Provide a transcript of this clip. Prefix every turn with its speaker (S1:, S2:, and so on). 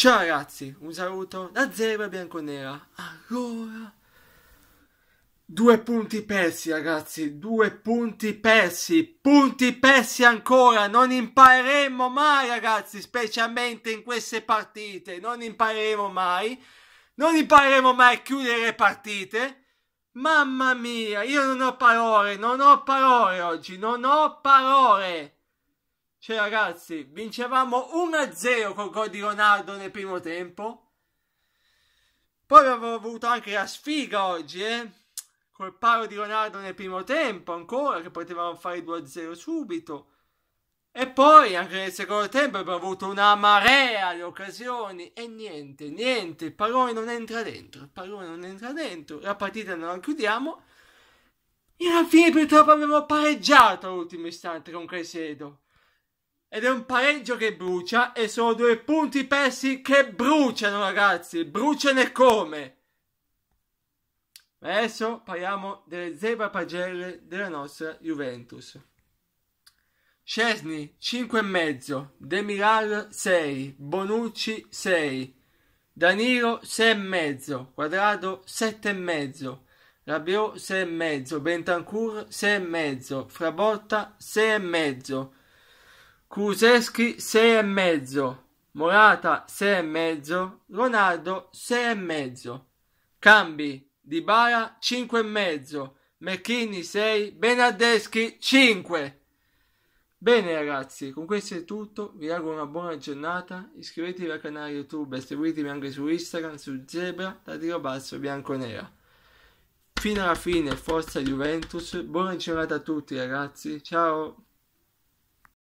S1: Ciao ragazzi, un saluto da Zebra Bianconera. Allora, due punti persi ragazzi, due punti persi, punti persi ancora, non impareremo mai ragazzi, specialmente in queste partite, non impareremo mai, non impareremo mai a chiudere partite. Mamma mia, io non ho parole, non ho parole oggi, non ho parole. Cioè, ragazzi, vincevamo 1-0 col gol di Ronaldo nel primo tempo. Poi avevo avuto anche la sfiga oggi, eh? Col palo di Ronaldo nel primo tempo ancora, che potevamo fare 2-0 subito. E poi anche nel secondo tempo abbiamo avuto una marea di occasioni e niente, niente, il pallone non entra dentro, il pallone non entra dentro, la partita non la chiudiamo. E alla fine purtroppo abbiamo pareggiato all'ultimo istante con Cresedo. Ed è un pareggio che brucia e sono due punti persi che bruciano ragazzi, bruciano e come. Adesso parliamo delle zebra pagelle della nostra Juventus. Cesni e mezzo, Demiral 6, Bonucci 6, Danilo 6 e mezzo, Quadrado 7 e mezzo, Rabiot 6,5, Bentancur mezzo, Frabotta 6 e mezzo, Kuzeski 6 e mezzo, Morata 6 e mezzo, Ronaldo 6 e mezzo. Cambi di Bara 5 e mezzo, Mechini 6, Benadeschi 5. Bene ragazzi, con questo è tutto, vi auguro una buona giornata, iscrivetevi al canale YouTube e seguitemi anche su Instagram, su Zebra, da tiro basso bianco nera. Fino alla fine, forza Juventus, buona giornata a tutti ragazzi, ciao!